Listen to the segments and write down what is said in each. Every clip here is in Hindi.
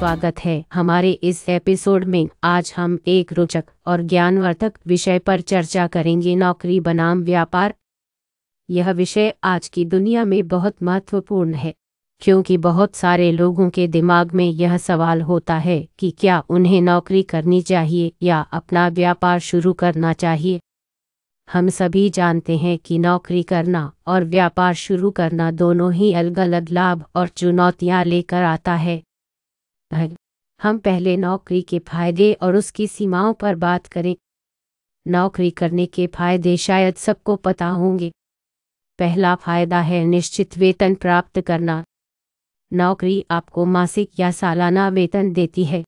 स्वागत है हमारे इस एपिसोड में आज हम एक रोचक और ज्ञानवर्धक विषय पर चर्चा करेंगे नौकरी बनाम व्यापार यह विषय आज की दुनिया में बहुत महत्वपूर्ण है क्योंकि बहुत सारे लोगों के दिमाग में यह सवाल होता है कि क्या उन्हें नौकरी करनी चाहिए या अपना व्यापार शुरू करना चाहिए हम सभी जानते हैं कि नौकरी करना और व्यापार शुरू करना दोनों ही अलग अलग लाभ और चुनौतियां लेकर आता है हम पहले नौकरी के फायदे और उसकी सीमाओं पर बात करें नौकरी करने के फायदे शायद सबको पता होंगे पहला फायदा है निश्चित वेतन प्राप्त करना नौकरी आपको मासिक या सालाना वेतन देती है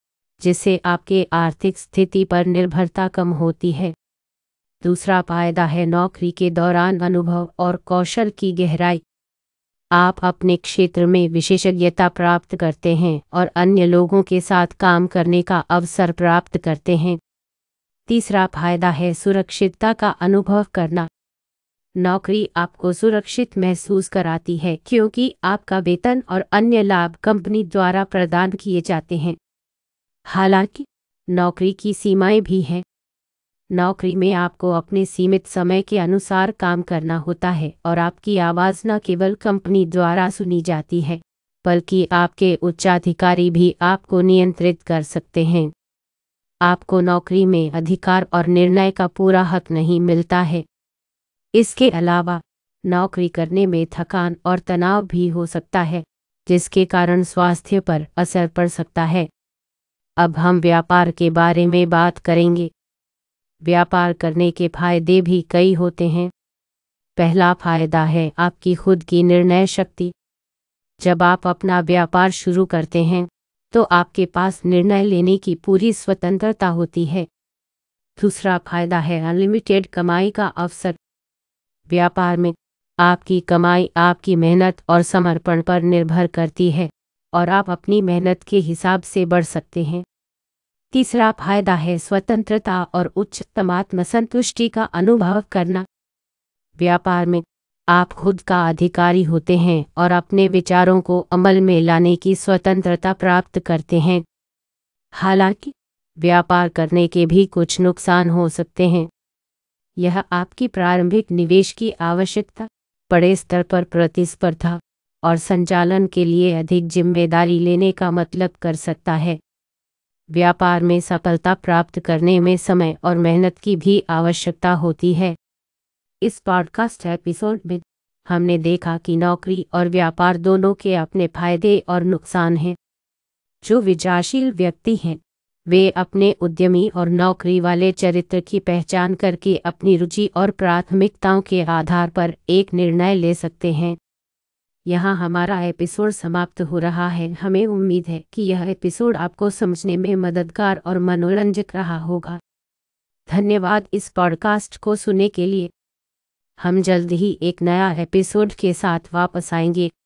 जिससे आपके आर्थिक स्थिति पर निर्भरता कम होती है दूसरा फायदा है नौकरी के दौरान अनुभव और कौशल की गहराई आप अपने क्षेत्र में विशेषज्ञता प्राप्त करते हैं और अन्य लोगों के साथ काम करने का अवसर प्राप्त करते हैं तीसरा फायदा है सुरक्षितता का अनुभव करना नौकरी आपको सुरक्षित महसूस कराती है क्योंकि आपका वेतन और अन्य लाभ कंपनी द्वारा प्रदान किए जाते हैं हालांकि नौकरी की सीमाएं भी हैं नौकरी में आपको अपने सीमित समय के अनुसार काम करना होता है और आपकी आवाज़ न केवल कंपनी द्वारा सुनी जाती है बल्कि आपके उच्चाधिकारी भी आपको नियंत्रित कर सकते हैं आपको नौकरी में अधिकार और निर्णय का पूरा हक नहीं मिलता है इसके अलावा नौकरी करने में थकान और तनाव भी हो सकता है जिसके कारण स्वास्थ्य पर असर पड़ सकता है अब हम व्यापार के बारे में बात करेंगे व्यापार करने के फायदे भी कई होते हैं पहला फायदा है आपकी खुद की निर्णय शक्ति जब आप अपना व्यापार शुरू करते हैं तो आपके पास निर्णय लेने की पूरी स्वतंत्रता होती है दूसरा फायदा है अनलिमिटेड कमाई का अवसर व्यापार में आपकी कमाई आपकी मेहनत और समर्पण पर निर्भर करती है और आप अपनी मेहनत के हिसाब से बढ़ सकते हैं तीसरा फायदा है स्वतंत्रता और उच्चतम संतुष्टि का अनुभव करना व्यापार में आप खुद का अधिकारी होते हैं और अपने विचारों को अमल में लाने की स्वतंत्रता प्राप्त करते हैं हालांकि व्यापार करने के भी कुछ नुकसान हो सकते हैं यह आपकी प्रारंभिक निवेश की आवश्यकता बड़े स्तर पर प्रतिस्पर्धा और संचालन के लिए अधिक जिम्मेदारी लेने का मतलब कर सकता है व्यापार में सफलता प्राप्त करने में समय और मेहनत की भी आवश्यकता होती है इस पॉडकास्ट एपिसोड में हमने देखा कि नौकरी और व्यापार दोनों के अपने फायदे और नुकसान हैं जो विचारशील व्यक्ति हैं वे अपने उद्यमी और नौकरी वाले चरित्र की पहचान करके अपनी रुचि और प्राथमिकताओं के आधार पर एक निर्णय ले सकते हैं यहाँ हमारा एपिसोड समाप्त हो रहा है हमें उम्मीद है कि यह एपिसोड आपको समझने में मददगार और मनोरंजक रहा होगा धन्यवाद इस पॉडकास्ट को सुनने के लिए हम जल्द ही एक नया एपिसोड के साथ वापस आएंगे